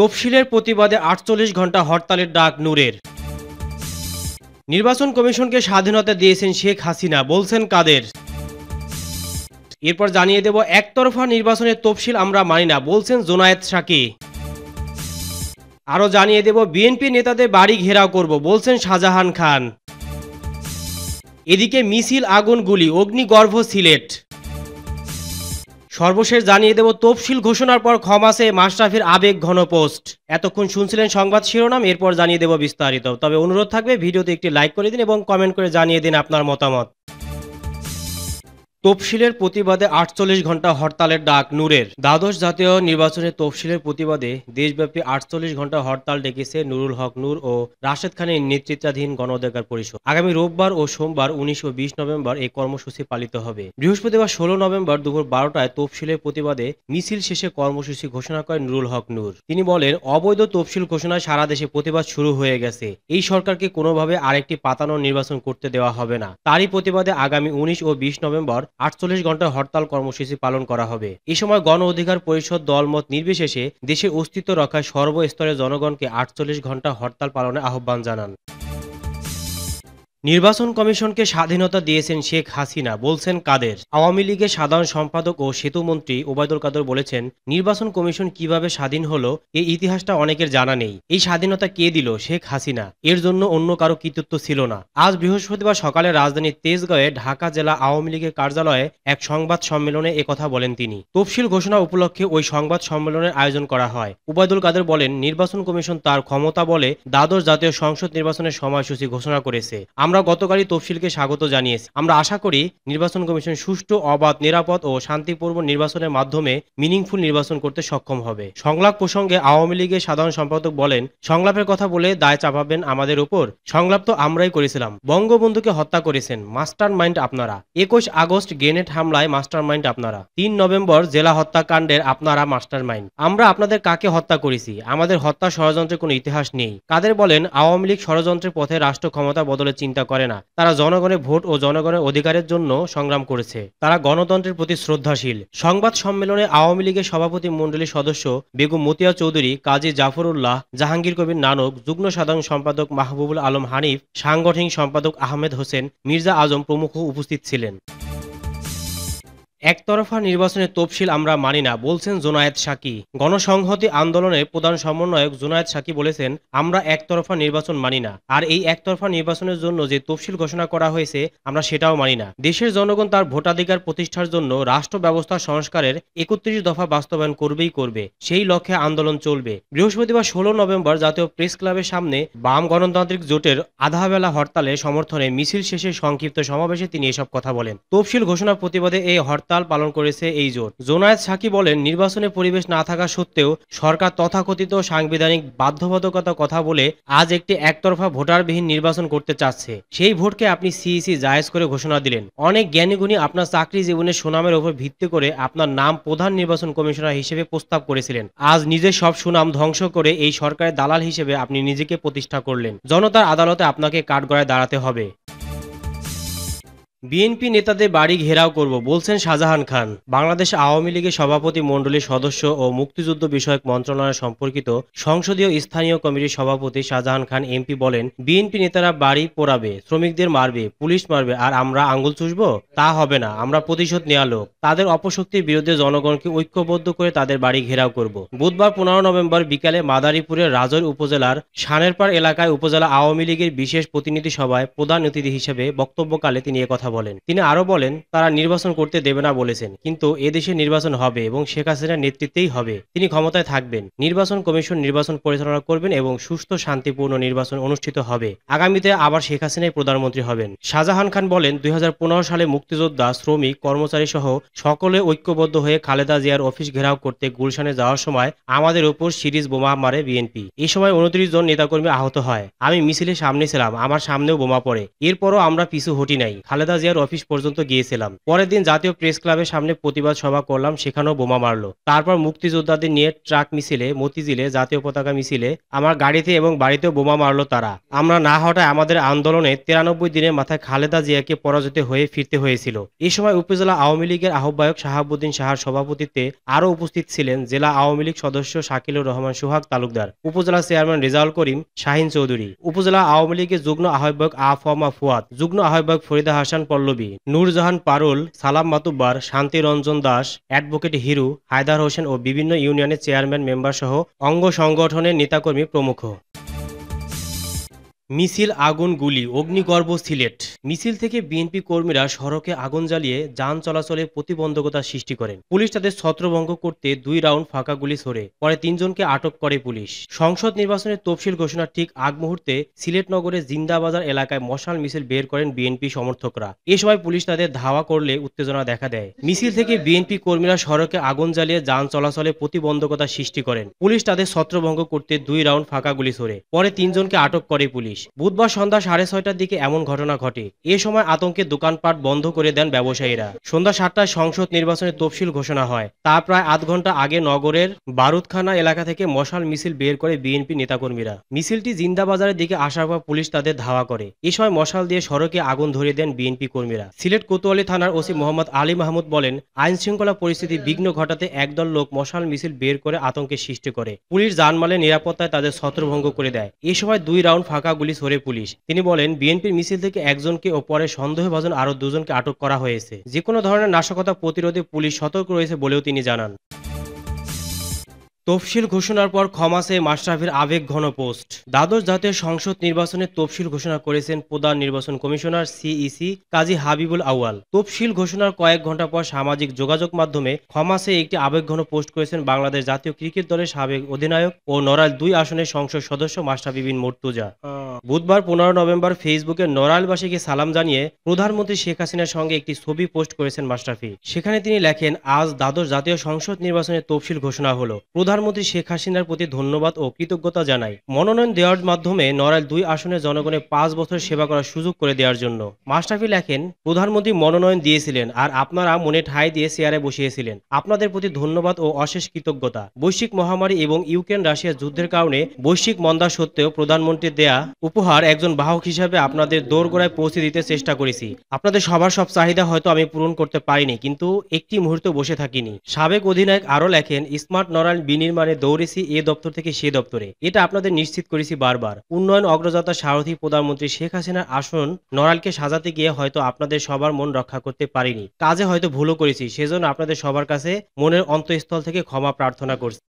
তফসিলের প্রতিবাদে আটচল্লিশ ঘন্টা হরতালের ডাক নূরের নির্বাচন কমিশনকে স্বাধীনতা দিয়েছেন শেখ হাসিনা বলছেন কাদের এরপর জানিয়ে দেব একতরফা নির্বাচনের তফসিল আমরা মানি না বলছেন জোনায়েত সাকি আরও জানিয়ে দেব বিএনপি নেতাদের বাড়ি ঘেরাও করব বলছেন শাহজাহান খান এদিকে মিছিল আগুন গুলি অগ্নিগর্ভ সিলেট সর্বশেষ জানিয়ে দেব তফসিল ঘোষণার পর ক্ষমাসে মাশরাফির আবেগ ঘন পোস্ট এতক্ষণ শুনছিলেন সংবাদ শিরোনাম এরপর জানিয়ে দেব বিস্তারিত তবে অনুরোধ থাকবে ভিডিওতে একটি লাইক করে দিন এবং কমেন্ট করে জানিয়ে দিন আপনার মতামত তফসিলের প্রতিবাদে আটচল্লিশ ঘন্টা হরতালের ডাক নূরের দ্বাদশ জাতীয় নির্বাচনে তফসিলের প্রতিবাদে দেশব্যাপী আটচল্লিশ ঘন্টা হরতাল ডেকেছে নুরুল হক নূর ও রাশেদ খানের নেতৃত্বাধীন গণ অধিকার পরিষদ আগামী রোববার ও সোমবার উনিশ ও বিশ নভেম্বর এই কর্মসূচি পালিত হবে বৃহস্পতিবার ষোলো নভেম্বর দুপুর বারোটায় তফসিলের প্রতিবাদে মিছিল শেষে কর্মসূচি ঘোষণা করেন নুরুল হক নূর তিনি বলেন অবৈধ তফসিল ঘোষণায় সারা দেশে প্রতিবাদ শুরু হয়ে গেছে এই সরকারকে কোনোভাবে আরেকটি পাতানো নির্বাচন করতে দেওয়া হবে না তারই প্রতিবাদে আগামী উনিশ ও বিশ নভেম্বর আটচল্লিশ ঘন্টা হরতাল কর্মসূচি পালন করা হবে এ সময় গণ অধিকার পরিষদ দলমত নির্বিশেষে দেশের অস্তিত্ব রক্ষায় সর্বস্তরের জনগণকে আটচল্লিশ ঘন্টা হরতাল পালনে আহ্বান জানান নির্বাচন কমিশনকে স্বাধীনতা দিয়েছেন শেখ হাসিনা বলছেন কাদের আওয়ামী লীগের সাধারণ সম্পাদক ও সেতুমন্ত্রী ওবায়দুল কাদের বলেছেন নির্বাচন কমিশন কিভাবে স্বাধীন হলো এই ইতিহাসটা অনেকের জানা নেই এই স্বাধীনতা কে দিল শেখ হাসিনা এর জন্য অন্য কারো কৃতিত্ব ছিল না আজ বৃহস্পতিবার সকালে রাজধানীর তেজগাঁয়ে ঢাকা জেলা আওয়ামী লীগের কার্যালয়ে এক সংবাদ সম্মেলনে কথা বলেন তিনি তফসিল ঘোষণা উপলক্ষে ওই সংবাদ সম্মেলনের আয়োজন করা হয় ওবায়দুল কাদের বলেন নির্বাচন কমিশন তার ক্ষমতা বলে দ্বাদশ জাতীয় সংসদ নির্বাচনের সময়সূচি ঘোষণা করেছে আমরা গতকালই তফসিলকে স্বাগত জানিয়েছি আমরা আশা করি নির্বাচন কমিশন সুষ্ঠু অবাধ নিরাপদ ও শান্তিপূর্ণ নির্বাচনের মাধ্যমে মিনিংফুল নির্বাচন করতে সক্ষম হবে সংলাপ প্রসঙ্গে আওয়ামী লীগের সাধারণ সম্পাদক বলেন সংলাপের কথা বলে দায় চাপাবেন আমাদের উপর সংলাপ তো আমরাই করেছিলাম বঙ্গবন্ধুকে হত্যা করেছেন মাস্টার মাইন্ড আপনারা একুশ আগস্ট গ্রেনেড হামলায় মাস্টার মাইন্ড আপনারা তিন নভেম্বর জেলা হত্যাকাণ্ডের আপনারা মাস্টার মাইন্ড আমরা আপনাদের কাকে হত্যা করেছি আমাদের হত্যা ষড়যন্ত্রের কোনো ইতিহাস নেই কাদের বলেন আওয়ামী লীগ ষড়যন্ত্রের পথে রাষ্ট্র ক্ষমতা বদলে চিন্তা প্রতিষ্ঠা করে না তারা জনগণের ভোট ও জনগণের অধিকারের জন্য সংগ্রাম করেছে তারা গণতন্ত্রের প্রতি শ্রদ্ধাশীল সংবাদ সম্মেলনে আওয়ামী লীগের সভাপতি মণ্ডলীর সদস্য বেগম মতিয়া চৌধুরী কাজী জাফরুল্লাহ জাহাঙ্গীর কবির নানক যুগ্ম সাধারণ সম্পাদক মাহবুবুল আলম হানিফ সাংগঠনিক সম্পাদক আহমেদ হোসেন মির্জা আজম প্রমুখ উপস্থিত ছিলেন একতরফা নির্বাচনের তফসিল আমরা মানি না বলছেন জোনায়েদ সাকি গণসংহতি আন্দোলনের প্রধান সমন্বয়ক জোনায়েদ সাকি বলেছেন আমরা একতরফা নির্বাচন মানি না আর এই একতরফা নির্বাচনের জন্য যে তফসিল ঘোষণা করা হয়েছে আমরা সেটাও মানি না দেশের জনগণ তার ভোটাধিকার প্রতিষ্ঠার জন্য রাষ্ট্র ব্যবস্থা সংস্কারের একত্রিশ দফা বাস্তবায়ন করবেই করবে সেই লক্ষ্যে আন্দোলন চলবে বৃহস্পতিবার ষোলো নভেম্বর জাতীয় প্রেস ক্লাবের সামনে বাম গণতান্ত্রিক জোটের আধাবেলা হরতালে সমর্থনে মিছিল শেষে সংক্ষিপ্ত সমাবেশে তিনি এসব কথা বলেন তফসিল ঘোষণা প্রতিবাদে এই হরতাল হরতাল পালন করেছে এই জোট জোনায়েদ সাকি বলেন নির্বাচনে পরিবেশ না থাকা সত্ত্বেও সরকার তথাকথিত সাংবিধানিক বাধ্যবাধকতা কথা বলে আজ একটি একতরফা ভোটারবিহীন নির্বাচন করতে চাচ্ছে সেই ভোটকে আপনি সিইসি জায়েজ করে ঘোষণা দিলেন অনেক জ্ঞানীগুণী আপনার চাকরি জীবনের সুনামের উপর ভিত্তি করে আপনার নাম প্রধান নির্বাচন কমিশনার হিসেবে প্রস্তাব করেছিলেন আজ নিজের সব সুনাম ধ্বংস করে এই সরকারের দালাল হিসেবে আপনি নিজেকে প্রতিষ্ঠা করলেন জনতার আদালতে আপনাকে কাঠগড়ায় দাঁড়াতে হবে বিএনপি নেতাদের বাড়ি ঘেরাও করব বলছেন শাহজাহান খান বাংলাদেশ আওয়ামী লীগের সভাপতি মণ্ডলীর সদস্য ও মুক্তিযুদ্ধ বিষয়ক মন্ত্রণালয় সম্পর্কিত সংসদীয় স্থানীয় কমিটির সভাপতি শাহজাহান খান এমপি বলেন বিএনপি নেতারা বাড়ি পোড়াবে শ্রমিকদের মারবে পুলিশ মারবে আর আমরা আঙ্গুল চুষব তা হবে না আমরা প্রতিশোধ নেওয়া লোক তাদের অপশক্তির বিরুদ্ধে জনগণকে ঐক্যবদ্ধ করে তাদের বাড়ি ঘেরাও করব বুধবার পনেরো নভেম্বর বিকালে মাদারীপুরের রাজর উপজেলার সানেরপাড় এলাকায় উপজেলা আওয়ামী লীগের বিশেষ প্রতিনিধি সভায় প্রধান অতিথি হিসেবে বক্তব্যকালে তিনি একথা কথা বলেন তিনি আরও বলেন তারা নির্বাচন করতে দেবে না বলেছেন কিন্তু এদেশে নির্বাচন হবে এবং শেখ হাসিনার নেতৃত্বেই হবে তিনি ক্ষমতায় থাকবেন নির্বাচন কমিশন নির্বাচন পরিচালনা করবেন এবং সুস্থ শান্তিপূর্ণ নির্বাচন অনুষ্ঠিত হবে আগামীতে আবার শেখ হাসিনাই প্রধানমন্ত্রী হবেন শাহজাহান খান বলেন দুই সালে মুক্তিযোদ্ধা শ্রমিক কর্মচারী সহ সকলে ঐক্যবদ্ধ হয়ে খালেদা জিয়ার অফিস ঘেরাও করতে গুলশানে যাওয়ার সময় আমাদের উপর সিরিজ বোমা মারে বিএনপি এ সময় উনত্রিশ জন নেতাকর্মী আহত হয় আমি মিছিলের সামনে ছিলাম আমার সামনেও বোমা পড়ে এরপরও আমরা পিছু হটি নাই খালেদা জিয়ার অফিস পর্যন্ত গিয়েছিলাম পরের দিন জাতীয় প্রেস ক্লাবের সামনে প্রতিবাদ সভা করলাম সেখানেও বোমা মারলো তারপর মুক্তিযোদ্ধাদের নিয়ে ট্রাক মিছিলে মতিঝিলে জাতীয় পতাকা মিছিলে আমার গাড়িতে এবং বাড়িতেও বোমা মারলো তারা আমরা না হওয়াটা আমাদের আন্দোলনে তিরানব্বই দিনের মাথায় খালেদা জিয়াকে পরাজিত হয়ে ফিরতে হয়েছিল এ সময় উপজেলা আওয়ামী লীগের আহ্বায়ক শাহাবুদ্দিন শাহার সভাপতিত্বে আরও উপস্থিত ছিলেন জেলা আওয়ামী লীগ সদস্য শাকিলুর রহমান সোহাগ তালুকদার উপজেলা চেয়ারম্যান রেজাউল করিম শাহিন চৌধুরী উপজেলা আওয়ামী লীগের যুগ্ম আহ্বায়ক আফমা ফুয়াদ যুগ্ম আহ্বায়ক ফরিদা হাসান পল্লবী নূরজাহান পারুল সালাম মাতুব্বার শান্তিরঞ্জন দাস অ্যাডভোকেট হিরু হায়দার হোসেন ও বিভিন্ন ইউনিয়নের চেয়ারম্যান মেম্বার সহ অঙ্গ সংগঠনের নেতাকর্মী প্রমুখ মিছিল আগুন গুলি অগ্নিগর্ভ সিলেট মিছিল থেকে বিএনপি কর্মীরা সড়কে আগুন জ্বালিয়ে যান চলাচলে প্রতিবন্ধকতা সৃষ্টি করেন পুলিশ তাদের ছত্রভঙ্গ করতে দুই রাউন্ড ফাঁকা গুলি ছোড়ে পরে তিনজনকে আটক করে পুলিশ সংসদ নির্বাচনের তফসিল ঘোষণার ঠিক আগ মুহূর্তে সিলেট নগরে জিন্দাবাজার এলাকায় মশাল মিছিল বের করেন বিএনপি সমর্থকরা এ সময় পুলিশ তাদের ধাওয়া করলে উত্তেজনা দেখা দেয় মিছিল থেকে বিএনপি কর্মীরা সড়কে আগুন জ্বালিয়ে যান চলাচলে প্রতিবন্ধকতা সৃষ্টি করেন পুলিশ তাদের ছত্রভঙ্গ করতে দুই রাউন্ড ফাঁকা গুলি ছোড়ে পরে তিনজনকে আটক করে পুলিশ বুধবার সন্ধ্যা সাড়ে ছয়টার দিকে এমন ঘটনা ঘটে এ সময় আতঙ্কে দোকানপাট বন্ধ করে দেন ব্যবসায়ীরা সন্ধ্যা সাতটায় সংসদ নির্বাচনের তফসিল ঘোষণা হয় তা প্রায় আধ ঘন্টা আগে নগরের বারুদখানা এলাকা থেকে মশাল মিছিল বের করে বিএনপি নেতাকর্মীরা মিছিলটি জিন্দাবাজারের দিকে আসার পর পুলিশ তাদের ধাওয়া করে এ সময় মশাল দিয়ে সড়কে আগুন ধরিয়ে দেন বিএনপি কর্মীরা সিলেট কোতোয়ালি থানার ওসি মোহাম্মদ আলী মাহমুদ বলেন আইন শৃঙ্খলা পরিস্থিতি বিঘ্ন ঘটাতে একদল লোক মশাল মিছিল বের করে আতঙ্কের সৃষ্টি করে পুলিশ জানমালের নিরাপত্তায় তাদের ছত্রভঙ্গ করে দেয় এ সময় দুই রাউন্ড ফাঁকা গুলি সরে পুলিশ তিনি বলেন বিএনপির মিছিল থেকে একজন একজনকে ও পরে সন্দেহভাজন আরও দুজনকে আটক করা হয়েছে যে কোনো ধরনের নাশকতা প্রতিরোধে পুলিশ সতর্ক রয়েছে বলেও তিনি জানান তফসিল ঘোষণার পর ক্ষমা চেয়ে মাশরাফির আবেগ ঘন পোস্ট দ্বাদশ জাতীয় সংসদ নির্বাচনে তফসিল ঘোষণা করেছেন প্রধান নির্বাচন কমিশনার সিইসি কাজী হাবিবুল আউয়াল তফসিল ঘোষণার কয়েক ঘন্টা পর সামাজিক যোগাযোগ মাধ্যমে ক্ষমা চেয়ে একটি আবেগ ঘন পোস্ট করেছেন বাংলাদেশ জাতীয় ক্রিকেট দলের সাবেক অধিনায়ক ও নড়াইল দুই আসনের সংসদ সদস্য মাস্টার বিবিন মুর্তুজা বুধবার পনেরো নভেম্বর ফেসবুকে নড়াইলবাসীকে সালাম জানিয়ে প্রধানমন্ত্রী শেখ হাসিনার সঙ্গে একটি ছবি পোস্ট করেছেন মাস্টারফি সেখানে তিনি লেখেন আজ দ্বাদশ জাতীয় সংসদ নির্বাচনে তফসিল ঘোষণা হলো প্রধান প্রধানমন্ত্রী শেখ হাসিনার প্রতি ধন্যবাদ ও কৃতজ্ঞতা জানাই মনোনয়ন দেওয়ার মাধ্যমে নড়াইল দুই আসনে জনগণের পাঁচ বছর সেবা করার সুযোগ করে দেওয়ার জন্য মাস্টাফি লেখেন প্রধানমন্ত্রী মনোনয়ন দিয়েছিলেন আর আপনারা মনে ঠাই দিয়ে চেয়ারে বসিয়েছিলেন আপনাদের প্রতি ধন্যবাদ ও অশেষ কৃতজ্ঞতা বৈশ্বিক মহামারী এবং ইউক্রেন রাশিয়া যুদ্ধের কারণে বৈশ্বিক মন্দা সত্ত্বেও প্রধানমন্ত্রী দেয়া উপহার একজন বাহক হিসাবে আপনাদের দৌড়গোড়ায় পৌঁছে দিতে চেষ্টা করেছি আপনাদের সবার সব চাহিদা হয়তো আমি পূরণ করতে পারিনি কিন্তু একটি মুহূর্ত বসে থাকিনি সাবেক অধিনায়ক আরও লেখেন স্মার্ট নড়াইল বিনিয়োগ বিনির্মাণে দৌড়েছি এ দপ্তর থেকে সে দপ্তরে এটা আপনাদের নিশ্চিত করেছি বারবার উন্নয়ন অগ্রযাত্রা সারথী প্রধানমন্ত্রী শেখ হাসিনার আসন নড়ালকে সাজাতে গিয়ে হয়তো আপনাদের সবার মন রক্ষা করতে পারিনি কাজে হয়তো ভুলও করেছি সেজন্য আপনাদের সবার কাছে মনের অন্তঃস্থল থেকে ক্ষমা প্রার্থনা করছি